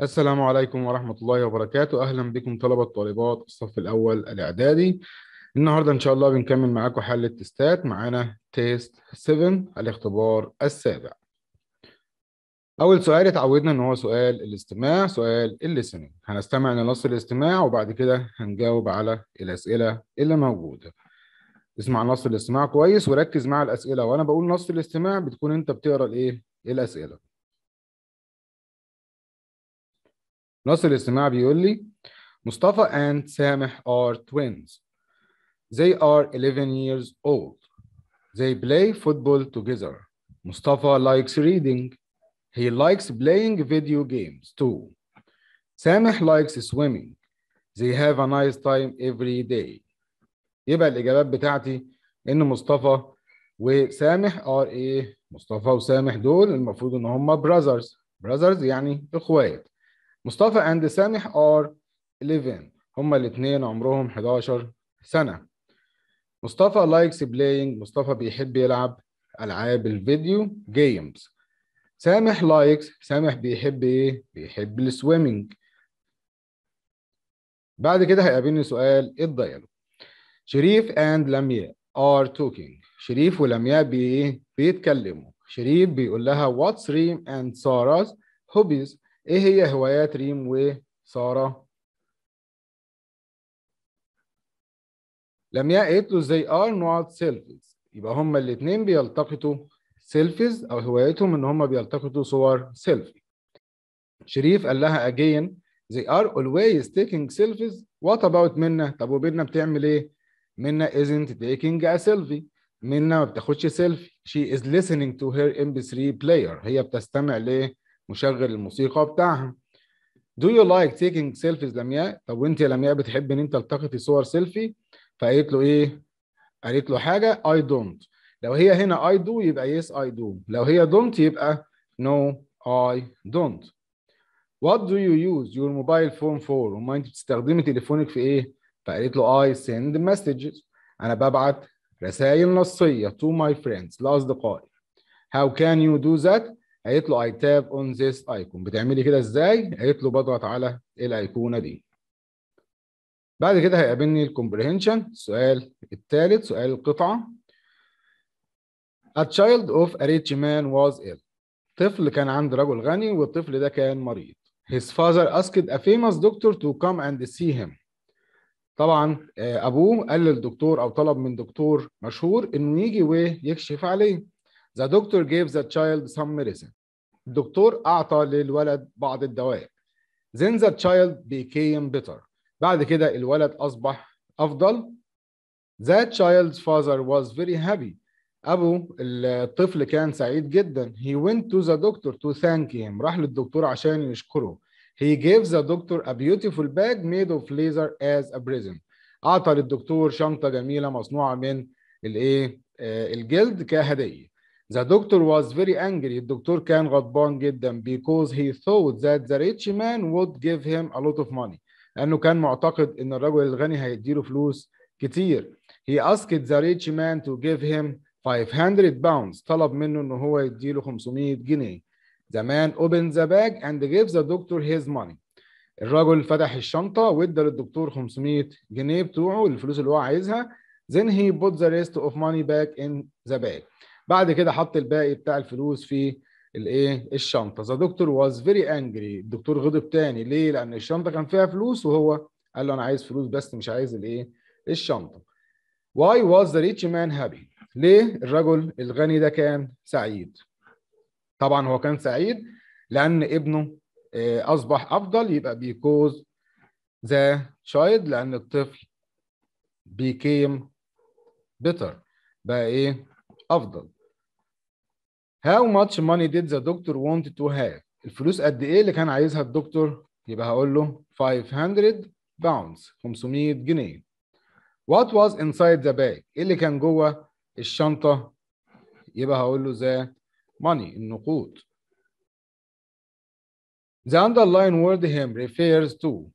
السلام عليكم ورحمة الله وبركاته أهلا بكم طلبة طالبات الصف الأول الإعدادي النهاردة إن شاء الله بنكمل معاكم حل التستات معانا تيست 7 الاختبار السابع أول سؤال اتعودنا إن هو سؤال الاستماع سؤال الليسننج هنستمع لنص الاستماع وبعد كده هنجاوب على الأسئلة اللي موجودة اسمع نص الاستماع كويس وركز مع الأسئلة وأنا بقول نص الاستماع بتكون أنت بتقرأ الإيه الأسئلة ناصر السماع بيقول لي مصطفى and سامح are twins. They are 11 years old. They play football together. مصطفى likes reading. He likes playing video games too. سامح likes swimming. They have a nice time every day. يبقى الإجابات بتاعتي إن مصطفى وسامح are إيه؟ مصطفى وسامح دول المفروض إن هما brothers. brothers يعني إخوات. مصطفى اند سامح ار 11 هما الاثنين عمرهم 11 سنة مصطفى لايكس بلاينج مصطفى بيحب يلعب ألعاب الفيديو جيمز سامح لايكس سامح بيحب ايه؟ بيحب السويمنج بعد كده هيقابلني سؤال ايه الدايلوج شريف اند لمياء ار توكينج شريف ولمياء بيتكلموا شريف بيقول لها واتس ريم اند ساراز هوبيز ايه هي هوايات ريم وساره لمياء قالت له زي ار نوت سيلفيز يبقى هما الاثنين بيلتقطوا سيلفيز او هوايتهم ان هما بيلتقطوا صور سيلفي شريف قال لها اجين زي ار اولويز تيكينج سيلفيز وات اباوت منا طب وبنا بتعمل ايه منا ازنت تيكينج ا سيلفي منا ما بتاخدش سيلفي شي از is تو هير ام بي 3 بلاير هي بتستمع ل مشغل الموسيقى بتاعها Do you like taking selfies لمياء؟ طب وانت يا لمياء بتحب ان انت تلتقطي صور سيلفي؟ فقالت له ايه؟ قالت له حاجه I don't لو هي هنا I do يبقى yes I do لو هي don't يبقى no I don't What do you use your mobile phone for؟ وما انت بتستخدمي تليفونك في ايه؟ فقالت له I send messages انا ببعت رسائل نصيه to my friends لاصدقائي. How can you do that؟ قالت له اي تاب اون ذيس ايكون بتعملي كده ازاي؟ قالت له بضغط على الايقونه دي. بعد كده هيقابلني الكومبريهنشن السؤال الثالث سؤال القطعه. A child of a rich man was ill. طفل كان عند رجل غني والطفل ده كان مريض. His father asked a famous doctor to come and see him. طبعا آه، ابوه قال للدكتور او طلب من دكتور مشهور انه يجي ويكشف عليه. The doctor gave the child some medicine. الدكتور اعطى للولد بعض الدواء then the child became better بعد كده الولد اصبح افضل that child's father was very happy ابو الطفل كان سعيد جدا he went to the doctor to thank him راح للدكتور عشان يشكره he gave the doctor a beautiful bag made of leather as a present اعطى للدكتور شنطه جميله مصنوعه من الايه الجلد كهديه The doctor was very angry. doctor كان غضبان جدا because he thought that the rich man would give him a lot of money. لأنه كان معتقد إن الرجل الغني هيديله فلوس كتير. He asked the rich man to give him 500 pounds. طلب منه إنه هو يديله 500 جنيه. The man opened the bag and gave the doctor his money. الرجل فتح الشنطة وادى للدكتور 500 جنيه بتوعه الفلوس اللي هو عايزها. Then he put the rest of money back in the bag. بعد كده حط الباقي بتاع الفلوس في الايه الشنطه ذا دكتور واز فيري انجري الدكتور غضب تاني ليه لان الشنطه كان فيها فلوس وهو قال له انا عايز فلوس بس مش عايز الايه الشنطه واي واز ذا ريتش مان هابي ليه الرجل الغني ده كان سعيد طبعا هو كان سعيد لان ابنه آه، اصبح افضل يبقى بيكوز ذا تشايلد لان الطفل بيكيم بيتر بقى ايه افضل How much money did the doctor want to have? الفلوس قد ايه اللي كان عايزها الدكتور؟ يبقى هقول له 500 pounds 500 جنيه. What was inside the bag؟ ايه اللي كان جوه الشنطة؟ يبقى هقول له the money النقود. The underlying word him refers to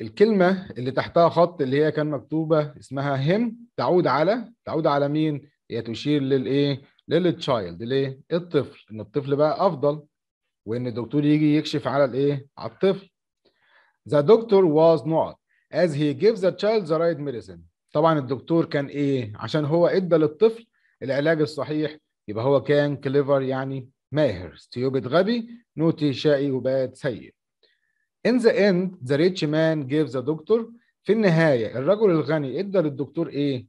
الكلمة اللي تحتها خط اللي هي كان مكتوبة اسمها him تعود على تعود على مين؟ هي تشير للايه؟ للتشايلد ليه؟ الطفل ان الطفل بقى افضل وان الدكتور يجي يكشف على الايه؟ على الطفل. The doctor was not as he gives the child the right medicine. طبعا الدكتور كان ايه؟ عشان هو ادى للطفل العلاج الصحيح يبقى هو كان كليفر يعني ماهر، ستيوبد غبي، نوتي شقي وباد سيء. In the end the rich man gave the doctor في النهاية الرجل الغني ادى للدكتور ايه؟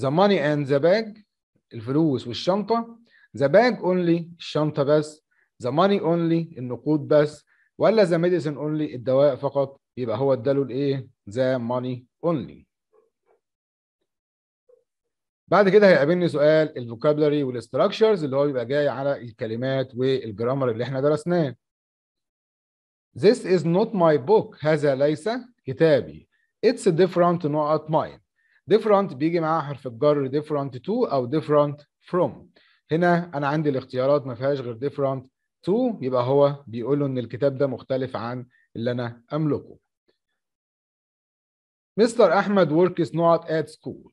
The money and the bag الفلوس والشنطه ذا باج اونلي الشنطه بس ذا ماني اونلي النقود بس ولا ذا ميديسن اونلي الدواء فقط يبقى هو اداله الايه ذا ماني اونلي بعد كده هيقابلني سؤال الفوكابلري والاستراكشرز اللي هو بيبقى جاي على الكلمات والجرامر اللي احنا درسناه This is not my book هذا ليس كتابي It's different not mine different بيجي معاها حرف الجر different to او different from هنا انا عندي الاختيارات ما فيهاش غير different to يبقى هو بيقول له ان الكتاب ده مختلف عن اللي انا املكه مستر احمد works not at school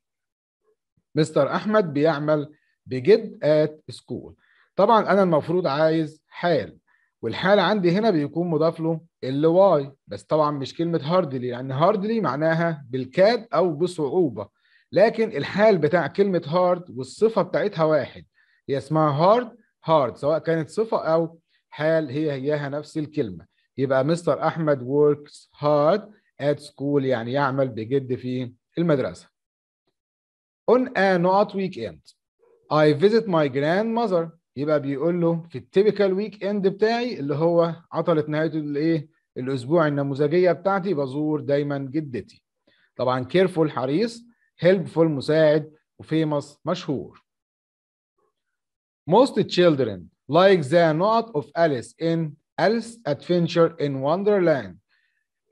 مستر احمد بيعمل بجد at school طبعا انا المفروض عايز حال والحال عندي هنا بيكون مضاف له ال واي بس طبعا مش كلمه هاردلي لان هاردلي معناها بالكاد او بصعوبه لكن الحال بتاع كلمه هارد والصفه بتاعتها واحد هي اسمها هارد هارد سواء كانت صفه او حال هي هياها نفس الكلمه يبقى مستر احمد وركس هارد ات سكول يعني يعمل بجد في المدرسه on a not weekend I visit my grandmother يبقى بيقول له في التيبيكال ويك اند بتاعي اللي هو عطله نهايه الايه الاسبوع النموذجيه بتاعتي بزور دايما جدتي طبعا كيرفول حريص هيلبفول مساعد وفيمس مشهور Most children like the not of Alice in Alice Adventure in Wonderland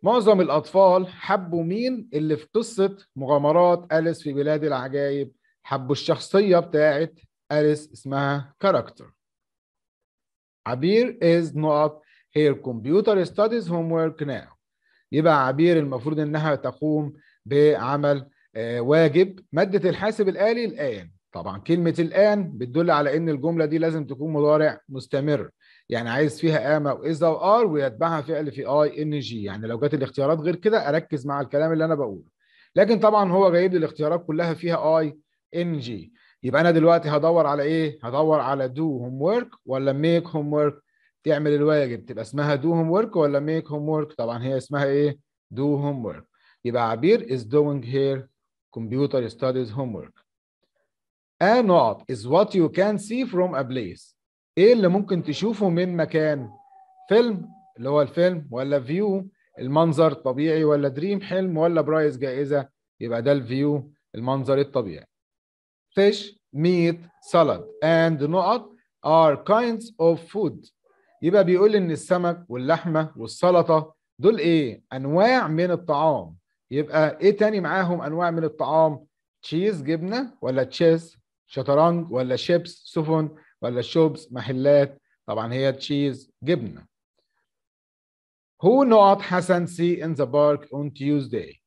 معظم الأطفال حبوا مين اللي في قصة مغامرات أليس في بلاد العجائب حبوا الشخصية بتاعت أليس اسمها كاركتر عبير is not هير كمبيوتر ستاديز هوم ورك ناو يبقى عبير المفروض انها تقوم بعمل آه، واجب ماده الحاسب الالي الان طبعا كلمه الان بتدل على ان الجمله دي لازم تكون مضارع مستمر يعني عايز فيها اما واذا وار ويتبعها فعل في اي ان جي يعني لو جت الاختيارات غير كده اركز مع الكلام اللي انا بقوله لكن طبعا هو جايب لي الاختيارات كلها فيها اي ان جي يبقى انا دلوقتي هدور على ايه هدور على دو هوم ورك ولا ميك هوم ورك تعمل الواجب تبقى اسمها دو هوم ورك ولا ميك هوم ورك طبعا هي اسمها ايه دو هوم ورك يبقى عبير is doing كمبيوتر computer studies homework a نقط is what you can see from a place ايه اللي ممكن تشوفه من مكان فيلم اللي هو الفيلم ولا فيو المنظر الطبيعي ولا دريم حلم ولا برايز جائزة يبقى ده الفيو المنظر الطبيعي fish meat salad and نقط are kinds of food يبقى بيقول ان السمك واللحمه والسلطه دول ايه انواع من الطعام يبقى ايه تاني معاهم انواع من الطعام تشيز جبنه ولا تشيز شطرنج ولا شيبس سفن ولا شوبس محلات طبعا هي تشيز جبنه هو نقط حسن سي ان ذا بارك اون تيوزداي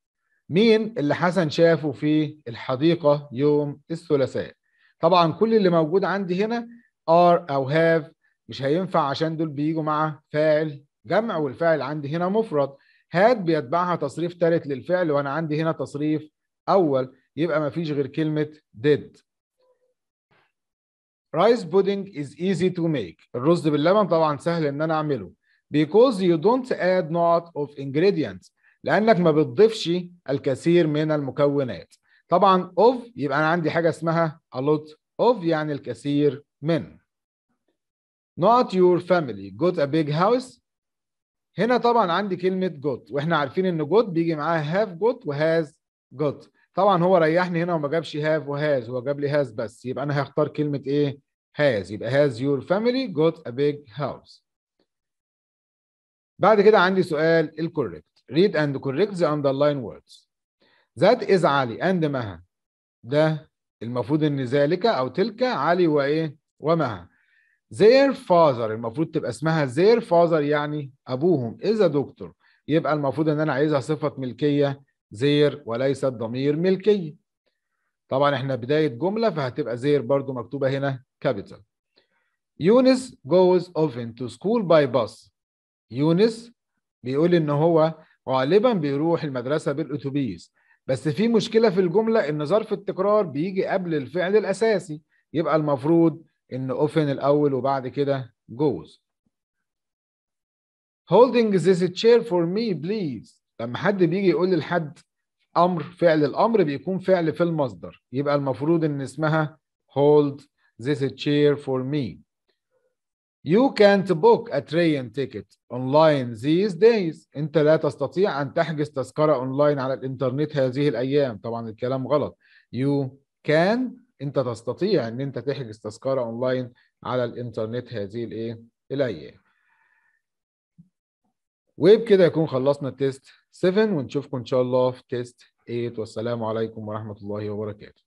مين اللي حسن شافه في الحديقة يوم الثلاثاء؟ طبعا كل اللي موجود عندي هنا ار أو هاف مش هينفع عشان دول بيجوا مع فاعل جمع والفاعل عندي هنا مفرد هات بيتبعها تصريف ثالث للفعل وانا عندي هنا تصريف اول يبقى ما فيش غير كلمه did rice pudding is easy to make الرز باللبن طبعا سهل ان انا اعمله because you don't add not of ingredients لانك ما بتضيفش الكثير من المكونات طبعا of يبقى انا عندي حاجه اسمها a lot of يعني الكثير من not your family got a big house هنا طبعا عندي كلمة got واحنا عارفين ان got بيجي معاها have got و has got طبعا هو ريحني هنا وما جابش have و has هو جاب لي has بس يبقى انا هختار كلمة ايه has يبقى has your family got a big house بعد كده عندي سؤال الكوريكت read and correct the underline words that is علي and مها ده المفروض ان ذلك او تلك علي وايه ومها زير فازر المفروض تبقى اسمها زير فازر يعني ابوهم اذا دكتور يبقى المفروض ان انا عايزها صفه ملكيه زير وليست ضمير ملكيه طبعا احنا بدايه جمله فهتبقى زير برضو مكتوبه هنا كابيتال يونس goes often to school by bus يونس بيقول ان هو غالبا بيروح المدرسه بالاتوبيس بس في مشكله في الجمله ان ظرف التكرار بيجي قبل الفعل الاساسي يبقى المفروض ان اوفن الاول وبعد كده جوز holding this chair for me please لما حد بيجي يقول لحد امر فعل الامر بيكون فعل في المصدر يبقى المفروض ان اسمها hold this chair for me You can't book a train ticket online these days. أنت لا تستطيع أن تحجز تذكرة أونلاين على الإنترنت هذه الأيام. طبعا الكلام غلط. You can انت تستطيع ان انت تحجز تذكره اونلاين على الانترنت هذه الايه الايام وبكده يكون خلصنا تيست 7 ونشوفكم ان شاء الله في تيست 8 والسلام عليكم ورحمه الله وبركاته